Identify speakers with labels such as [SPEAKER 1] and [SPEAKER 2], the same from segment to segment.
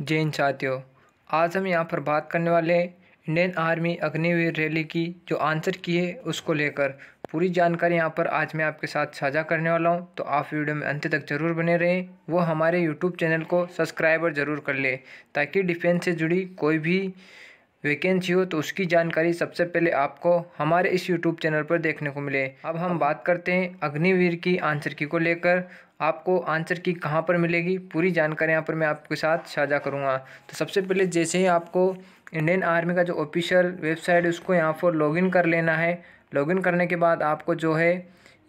[SPEAKER 1] जैन साथियों आज हम यहाँ पर बात करने वाले हैं इंडियन आर्मी अग्निवीर रैली की जो आंसर की है उसको लेकर पूरी जानकारी यहाँ पर आज मैं आपके साथ साझा करने वाला हूँ तो आप वीडियो में अंत तक जरूर बने रहें वो हमारे यूट्यूब चैनल को सब्सक्राइब और ज़रूर कर लें ताकि डिफेंस से जुड़ी कोई भी वैकेंसी हो तो उसकी जानकारी सबसे पहले आपको हमारे इस यूट्यूब चैनल पर देखने को मिले अब हम बात करते हैं अग्निवीर की आंसर की को लेकर आपको आंसर की कहाँ पर मिलेगी पूरी जानकारी यहाँ पर मैं आपके साथ साझा करूँगा तो सबसे पहले जैसे ही आपको इंडियन आर्मी का जो ऑफिशियल वेबसाइट है उसको यहाँ पर लॉगिन कर लेना है लॉगिन करने के बाद आपको जो है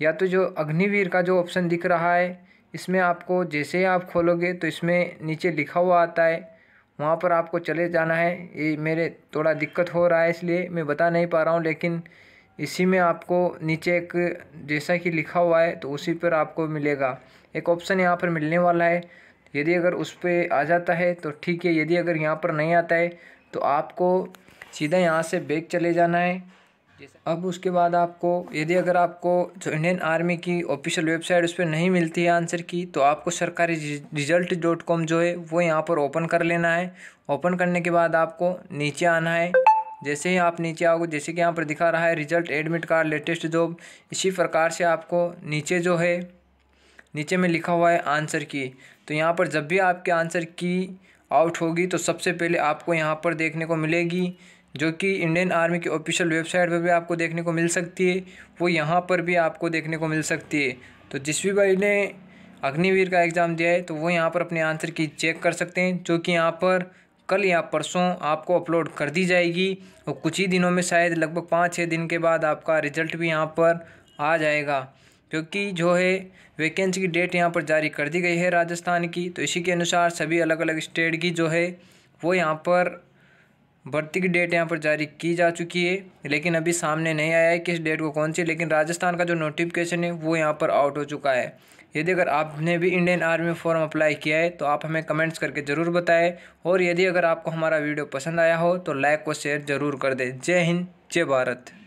[SPEAKER 1] या तो जो अग्निवीर का जो ऑप्शन दिख रहा है इसमें आपको जैसे ही आप खोलोगे तो इसमें नीचे लिखा हुआ आता है वहाँ पर आपको चले जाना है ये मेरे थोड़ा दिक्कत हो रहा है इसलिए मैं बता नहीं पा रहा हूँ लेकिन इसी में आपको नीचे एक जैसा कि लिखा हुआ है तो उसी पर आपको मिलेगा एक ऑप्शन यहाँ पर मिलने वाला है यदि अगर उस पर आ जाता है तो ठीक है यदि अगर यहाँ पर नहीं आता है तो आपको सीधा यहाँ से बैग चले जाना है अब उसके बाद आपको यदि अगर आपको जो इंडियन आर्मी की ऑफिशियल वेबसाइट उस पर नहीं मिलती है आंसर की तो आपको सरकारी रिजल्ट डॉट कॉम जो है वो यहाँ पर ओपन कर लेना है ओपन करने के बाद आपको नीचे आना है जैसे ही आप नीचे आओगे जैसे कि यहाँ पर दिखा रहा है result admit card latest job इसी प्रकार से आपको नीचे जो है नीचे में लिखा हुआ है आंसर की तो यहाँ पर जब भी आपके आंसर की आउट होगी तो सबसे पहले आपको यहाँ पर देखने को मिलेगी जो कि इंडियन आर्मी की ऑफिशियल वेबसाइट पर भी आपको देखने को मिल सकती है वो यहाँ पर भी आपको देखने को मिल सकती है तो जिस भी भाई ने अग्निवीर का एग्ज़ाम दिया है तो वो यहाँ पर अपने आंसर की चेक कर सकते हैं जो कि यहाँ पर कल या परसों आपको अपलोड कर दी जाएगी और कुछ ही दिनों में शायद लगभग पाँच छः दिन के बाद आपका रिजल्ट भी यहाँ पर आ जाएगा क्योंकि जो है वैकेंसी की डेट यहाँ पर जारी कर दी गई है राजस्थान की तो इसी के अनुसार सभी अलग अलग स्टेट की जो है वो यहाँ पर भर्ती की डेट यहाँ पर जारी की जा चुकी है लेकिन अभी सामने नहीं आया है किस डेट को कौन सी लेकिन राजस्थान का जो नोटिफिकेशन है वो यहाँ पर आउट हो चुका है यदि अगर आपने भी इंडियन आर्मी फॉर्म अप्लाई किया है तो आप हमें कमेंट्स करके ज़रूर बताएं और यदि अगर आपको हमारा वीडियो पसंद आया हो तो लाइक और शेयर ज़रूर कर दें जय हिंद जय भारत